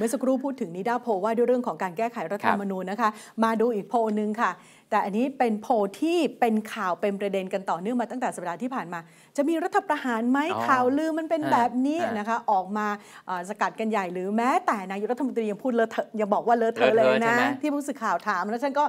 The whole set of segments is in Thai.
มื่อสักครู่พูดถึงนิดาโพว่าด้วยเรื่องของการแก้ไขรัฐธรรมนูญนะคะ มาดูอีกโพนึงค่ะแต่อันนี้เป็นโพที่เป็นข่าวเป็นประเด็นกันต่อเนื่องมาตั้งแต่สัปดาห์ที่ผ่านมา จะมีรัฐประหารไหมข่าวลือมันเป็นแบบนี้นะคะ ออกมาสกัดกันใหญ่หรือแม้แต่นายรัฐมนตรียังพูดเลอะเทอะยังบอกว่าเลอะเทอะเลยนะ ที่ผู้สื่อข่าวถามแล้วฉันก็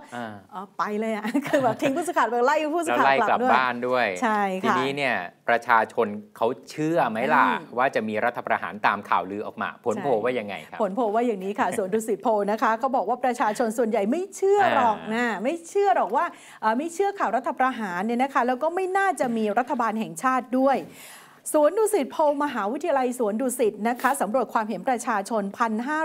ไปเลยอ่ะคือแบบทิ้งผู้สื่อข่าวไปไล่ผู้สื่อข่าวกลับบ้านด้วยใช่ค่ะทีนี้เนี่ยประชาชนเขาเชื่อไหมล่ะว่าจะมีรัฐประหารตามข่าวลือออกมา ผลโพว่ายังไงครับผลโพว่าอย่างนี้ค่ะส่วนดุสิตโพนะคะเขาบอกว่าประชาชนส่วนใหญ่ไม่เชื่อหรอกนะ ไม่เชื่ออหรอกว่าไม่เชื่อข่าวรัฐประหารเนี่ยนะคะแล้วก็ไม่น่าจะมีรัฐบาลแห่งชาติด้วย สวนดุสิตโพลมหาวิทยาลัยสวนดุสิตนะคะสำรวจความเห็นประชาชน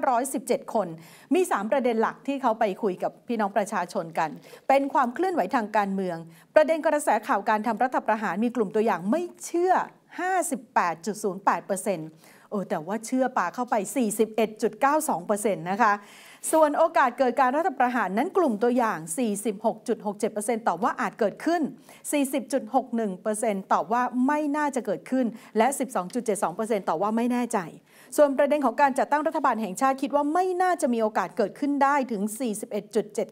1,517คน มี 3 ประเด็นหลักที่เขาไปคุยกับพี่น้องประชาชนกัน เป็นความเคลื่อนไหวทางการเมือง ประเด็นกระแสข่าวการทำรัฐประหารมีกลุ่มตัวอย่างไม่เชื่อ 58.08%เออแต่ว่าเชื่อปาเข้าไป41.92%นะคะส่วนโอกาสเกิดการรัฐประหารนั้นกลุ่มตัวอย่าง 46.67%ตอบว่าอาจเกิดขึ้น 40.61%ตอบว่าไม่น่าจะเกิดขึ้น และ 12.72%ตอบว่าไม่แน่ใจ ส่วนประเด็นของการจัดตั้งรัฐบาลแห่งชาติคิดว่าไม่น่าจะมีโอกาสเกิดขึ้นได้ถึง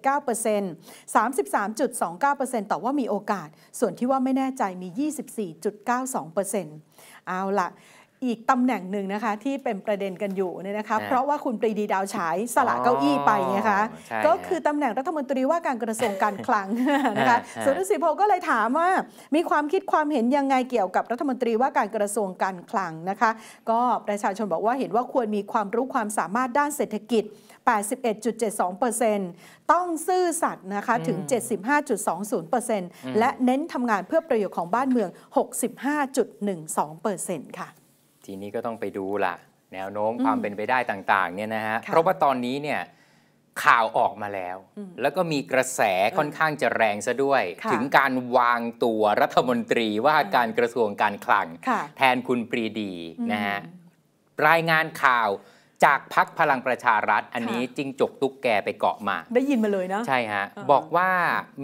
41.79% 33.29%ตอบว่ามีโอกาส ส่วนที่ว่าไม่แน่ใจมี 24.92%เอาละอีกตำแหน่งหนึ่งนะคะที่เป็นประเด็นกันอยู่เนี่ยนะคะเพราะว่าคุณปรีดีดาวฉายสละเก้าอี้ไปนะคะ ก็คือตำแหน่งรัฐมนตรีว่าการกระทรวงการคลังนะคะสุนทรศิโพก็เลยถามว่ามีความคิดความเห็นยังไงเกี่ยวกับรัฐมนตรีว่าการกระทรวงการคลังนะคะ ก็ประชาชนบอกว่าเห็นว่าควรมีความรู้ความสามารถด้านเศรษฐกิจ 81.72%ต้องซื่อสัตย์นะคะถึง 75.20%และเน้นทำงานเพื่อประโยชน์ของบ้านเมือง 65.12%ค่ะทีนี้ก็ต้องไปดูล่ะ แนวโน้มความเป็นไปได้ต่างๆเนี่ยนะฮะเพราะว่าตอนนี้เนี่ยข่าวออกมาแล้ว แล้วก็มีกระแสค่อนข้างจะแรงซะด้วย ถึงการวางตัวรัฐมนตรีว่าการกระทรวงการคลัง แทนคุณปรีดีนะฮะ รายงานข่าวจากพักพลังประชารัฐ อันนี้จิงจกตุ๊กแกไปเกาะมา ได้ยินมาเลยนะใช่ฮะ บอกว่า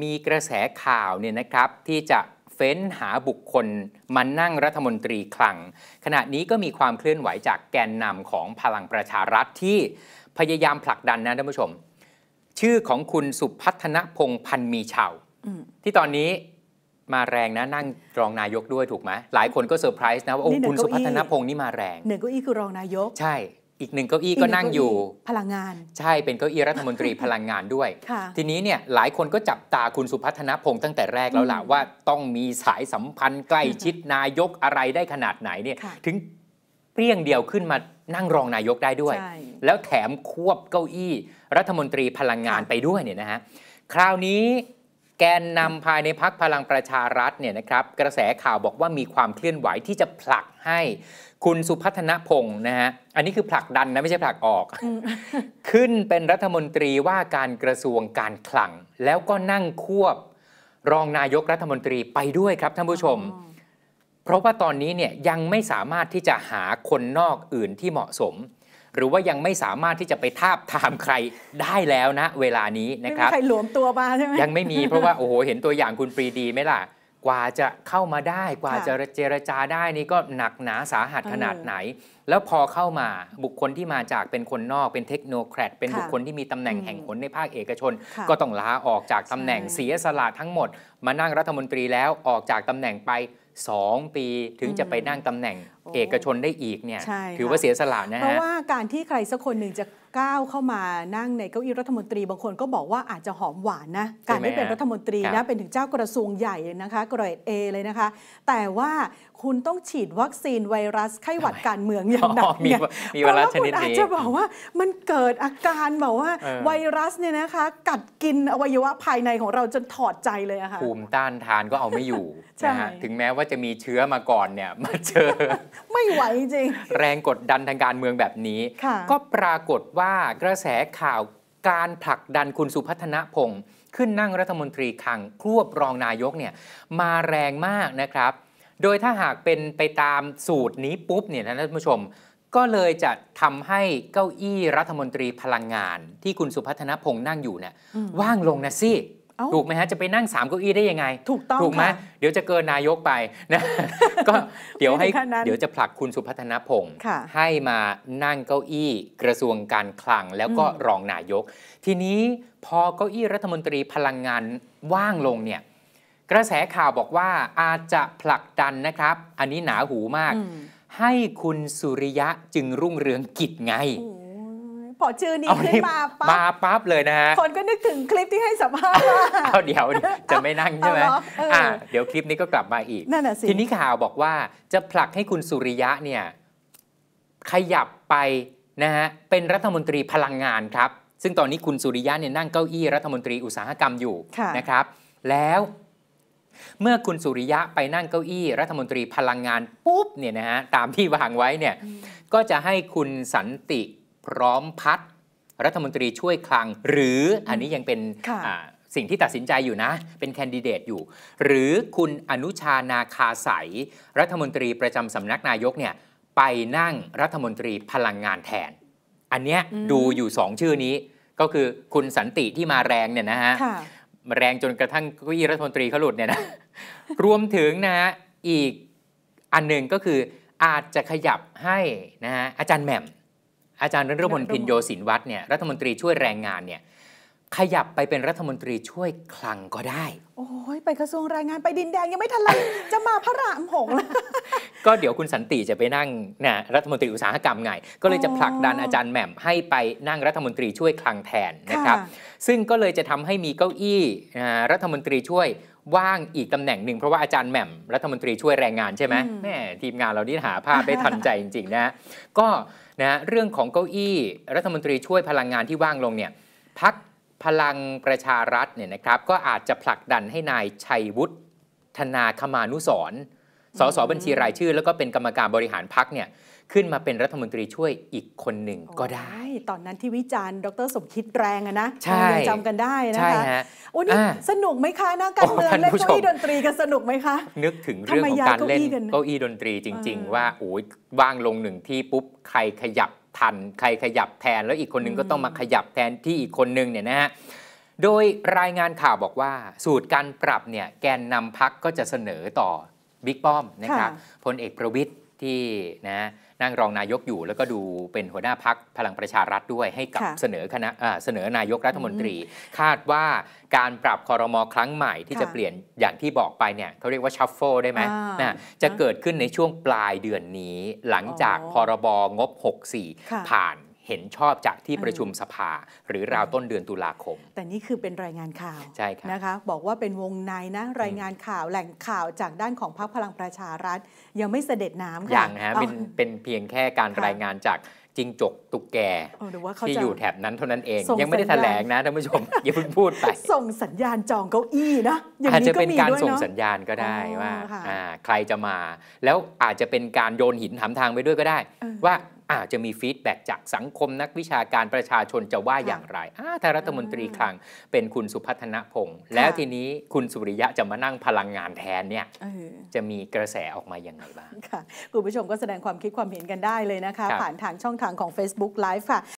มีกระแสข่าวเนี่ยนะครับที่จะฟ้นหาบุคคลมานั่งรัฐมนตรีคลัง ขณะนี้ก็มีความเคลื่อนไหวจากแกนนำของพลังประชารัฐที่พยายามผลักดันนะท่านผู้ชม ชื่อของคุณสุพัฒนพงพันมีชาวที่ตอนนี้มาแรงนะนั่งรองนายกด้วยถูกไหมหลายคนก็เซอร์ไพรส์นะว่าโอ้คุณสุพัฒนพง์นี่มาแรง หนึ่งก็อี้คือรองนายกใช่อีกหนึ่งเก้าอี้ก็นั่งอยู่พลังงาน ใช่เป็นเก้าอี้รัฐมนตรีพลังงานด้วย ทีนี้เนี่ยหลายคนก็จับตาคุณสุพัฒนพงศ์ตั้งแต่แรกแล้วล่ะว่าต้องมีสายสัมพันธ์ใกล้ชิดนายกอะไรได้ขนาดไหนเนี่ยถึงเปรี้ยงเดียวขึ้นมานั่งรองนายกได้ด้วย แล้วแถมควบเก้าอี้ รัฐมนตรีพลังงานไปด้วยเนี่ยนะฮะคราวนี้แกนนำภายในพักพลังประชารัฐเนี่ยนะครับกระแสข่าวบอกว่ามีความเคลื่อนไหวที่จะผลักให้คุณสุพัฒนพงศ์นะ ฮะ อันนี้คือผลักดันนะไม่ใช่ผลักออก ขึ้นเป็นรัฐมนตรีว่าการกระทรวงการคลัง แล้วก็นั่งควบ รองนายกรัฐมนตรีไปด้วยครับท่านผู้ชม เพราะว่าตอนนี้เนี่ยยังไม่สามารถที่จะหาคนนอกอื่นที่เหมาะสมหรือว่ายังไม่สามารถที่จะไปทาบทามใครได้แล้วนะ เวลานี้นะครับใคร หลวมตัวมาใช่ไหมยังไม่มีเพราะว่าโอ้โหเห็นตัวอย่างคุณปรีดีไหมล่ะ กว่าจะเข้ามาได้กว่าจะเจรจาได้นี่ก็หนักหนาสาหัสขนาดไหน แล้วพอเข้ามาบุคคลที่มาจากเป็นคนนอกเป็นเทคโนแครดเป็นบุคคลที่มีตำแหน่งแห่งผลในภาคเอกชน ก็ต้องลาออกจากตำแหน่งเสียสละทั้งหมด มานั่งรัฐมนตรีแล้วออกจากตำแหน่งไป 2 ปี ถึงจะไปนั่งตำแหน่งเอกชนได้อีกเนี่ยถือว่าเสียสละนะฮะเพราะว่าการที่ใครสักคนหนึ่งจะก้าวเข้ามานั่งในเก้าอี้รัฐมนตรีบางคนก็บอกว่าอาจจะหอมหวานนะการได้เป็นรัฐมนตรีนะเป็นถึงเจ้ากระทรวงใหญ่เลยนะคะกรดเอเลยนะคะ แต่ว่าคุณต้องฉีดวัคซีนไวรัสไข้หวัดการเมืองอย่างหนักเนี่ยเพราะว่าคุณอาจจะบอกว่ามันเกิดอาการแบบว่าไวรัสเนี่ยนะคะ กัดกินอวัยวะภายในของเราจนถอดใจเลยอะค่ะภูมิต้านทานก็เอาไม่อยู่นะฮะถึงแม้ว่าจะมีเชื้อมาก่อนเนี่ยมาเจอไม่ไหวจริง แรงกดดันทางการเมืองแบบนี้ ก็ปรากฏว่ากระแสข่าวการผลักดันคุณสุพัฒนพงศ์ขึ้นนั่งรัฐมนตรีคังควบรองนายกเนี่ยมาแรงมากนะครับ โดยถ้าหากเป็นไปตามสูตรนี้ปุ๊บเนี่ยท่านผู้ชม ก็เลยจะทำให้เก้าอี้รัฐมนตรีพลังงาน ที่คุณสุพัฒนพงศ์นั่งอยู่เนี่ยว่างลงนะสิถูกไหมฮะ จะไปนั่ง3เก้าอี้ได้ยังไง ถูกต้องถูกไหมเดี๋ยวจะเกินนายกไปนะก็เดี๋ยวให้ เดี๋ยวจะผลักคุณสุพัฒนพงศ์ให้มานั่งเก้าอี้กระทรวงการคลังแล้วก็รองนายก ทีนี้พอเก้าอี้รัฐมนตรีพลังงานว่างลงเนี่ยกระแสข่าวบอกว่าอาจจะผลักดันนะครับ อันนี้หนาหูมาก ให้คุณสุริยะจึงรุ่งเรืองกิจไงพอชื่อนี้ขึ้นมาปั๊บมาปั๊บเลยนะฮะคนก็นึกถึงคลิปที่ให้สัมภาษณ์ว่าเอาเดี๋ยวจะไม่นั่งใช่ไหมอ่าเดี๋ยวคลิปนี้ก็กลับมาอีกนั่นแหะสิทีนี้ข่าวบอกว่าจะผลักให้คุณสุริยะเนี่ยขยับไปนะฮะเป็นรัฐมนตรีพลังงานครับ ซึ่งตอนนี้คุณสุริยะเนี่ยนั่งเก้าอี้รัฐมนตรีอุตสาหกรรมอยู่นะครับแล้วเมื่อคุณสุริยะไปนั่งเก้าอี้ รัฐมนตรีพลังงานปุ๊บเนี่ยนะฮะตามที่วางไว้เนี่ยก็จะให้คุณสันติพร้อมพัดรัฐมนตรีช่วยคลัง หรืออันนี้ยังเป็นสิ่งที่ตัดสินใจอยู่นะ เป็นแคนดิเดตอยู่ หรือคุณอนุชานาคาสายรัฐมนตรีประจำสำนักนายกเนี่ยไปนั่งรัฐมนตรีพลังงานแทน อันเนี้ยดูอยู่สองชื่อนี้ ก็คือคุณสันติที่มาแรงเนี่ยนะฮะแรงจนกระทั่งกีรัฐมนตรีเขาหลุดเนี่ยนะรวมถึงนะฮะอีกอันหนึ่งก็คืออาจจะขยับให้นะฮะอาจารย์แหม่มอาจารย์รนฐพลพินโยศินวัฒน์เนี่ยรัฐมนตรีช่วยแรงงานเนี่ยขยับไปเป็นรัฐมนตรีช่วยคลังก็ได้ โอ้ยไปกระทรวงแรงงานไปดินแดงยังไม่ทันไรจะมาพระรามหงก็เดี๋ยวคุณสันติจะไปนั่งนะรัฐมนตรีอุตสาหกรรมไงก็เลยจะผลักดันอาจารย์แหม่มให้ไปนั่งรัฐมนตรีช่วยคลังแทนนะครับซึ่งก็เลยจะทำให้มีเก้าอี้รัฐมนตรีช่วยว่างอีกตำแหน่งหนึ่ง เพราะว่าอาจารย์แหม่ม รัฐมนตรีช่วยแรงงานใช่ไหมแม่ทีมงานเรานี่หาภาพได้ทันใจจริงๆนะก็นะเรื่องของเก้าอี้ รัฐมนตรีช่วยพลังงานที่ว่างลงเนี่ยพักพลังประชารัฐเนี่ยนะครับก็อาจจะผลักดันให้นายชัยวุฒิธนาคมานุสรสสบัญชีรายชื่อแล้วก็เป็นกรรมการบริหารพักเนี่ยขึ้นมาเป็นรัฐมนตรีช่วยอีกคนหนึ่งก็ได้ตอนนั้นที่วิจารณ์ ดรสมคิดแรงอะนะจำกันได้นะคะ โอ้นี่สนุกไหมคะนักการเมืองเล่นเก้าอี้ดนตรีกันสนุกไหมคะ นึกถึงเรื่องของการเล่นเก้าอี้ดนตรีจริง ๆ ว่าโอ้ยว่างลงหนึ่งที่ปุ๊บใครขยับทัน ใครขยับแทน แล้วอีกคนนึงก็ต้องมาขยับแทนที่อีกคนนึงเนี่ยนะฮะโดยรายงานข่าวบอกว่าสูตรการปรับเนี่ยแกนนำพักก็จะเสนอต่อบิ๊กป้อมนะครับพลเอกประวิทย์ที่นะนั่งรองนายกอยู่แล้วก็ดูเป็นหัวหน้าพักพลังประชารัฐด้วยให้กับเสนอคณะเสนอนายกรัฐมนตรี คาดว่าการปรับคอรมอครั้งใหม่ที่จะเปลี่ยนอย่างที่บอกไปเนี่ยเขาเรียกว่าชัฟเฟิลได้ไหมนะจะเกิดขึ้นในช่วงปลายเดือนนี้หลังจากพรบงบ 64 ผ่านเห็นชอบจากที่ประชุมสภาหรือราว ต้นเดือนตุลาคม แต่นี่คือเป็นรายงานข่าวใช่ครับนะคะบอกว่าเป็นวงในนะรายงานข่าวแหล่งข่าวจากด้านของพรรคพลังประชารัฐยังไม่เสด็จน้ำค่ะอย่างฮะเป็นเป็นเพียงแค่การรายงานจากจิงจกตุกแกที่อยู่แถบนั้นเท่านั้นเอง ยังไม่ได้แถลงนะท่านผู้ชมอย่าเพิ่งพูดไปส่งสัญญาณจองเก้าอี้นะอาจจะเป็นการส่งสัญญาณก็ได้ว่า ใครจะมาแล้วอาจจะเป็นการโยนหินถามทางไปด้วยก็ได้ ว่าอาจจะมีฟีดแบ็จากสังคมนักวิชาการประชาชนจะว่าอย่างไรถ้ารัฐมนตรีคลังเป็นคุณสุพัฒนพงศ์แล้วทีนี้คุณสุริยะจะมานั่งพลังงานแทนเนี่ยจะมีกระแสออกมาอย่างไรบ้าง ค่ะ คุณผู้ชมก็แสดงความคิดความเห็นกันได้เลยนะคะ ผ่านทางช่องทางของ Facebook Live ค่ะ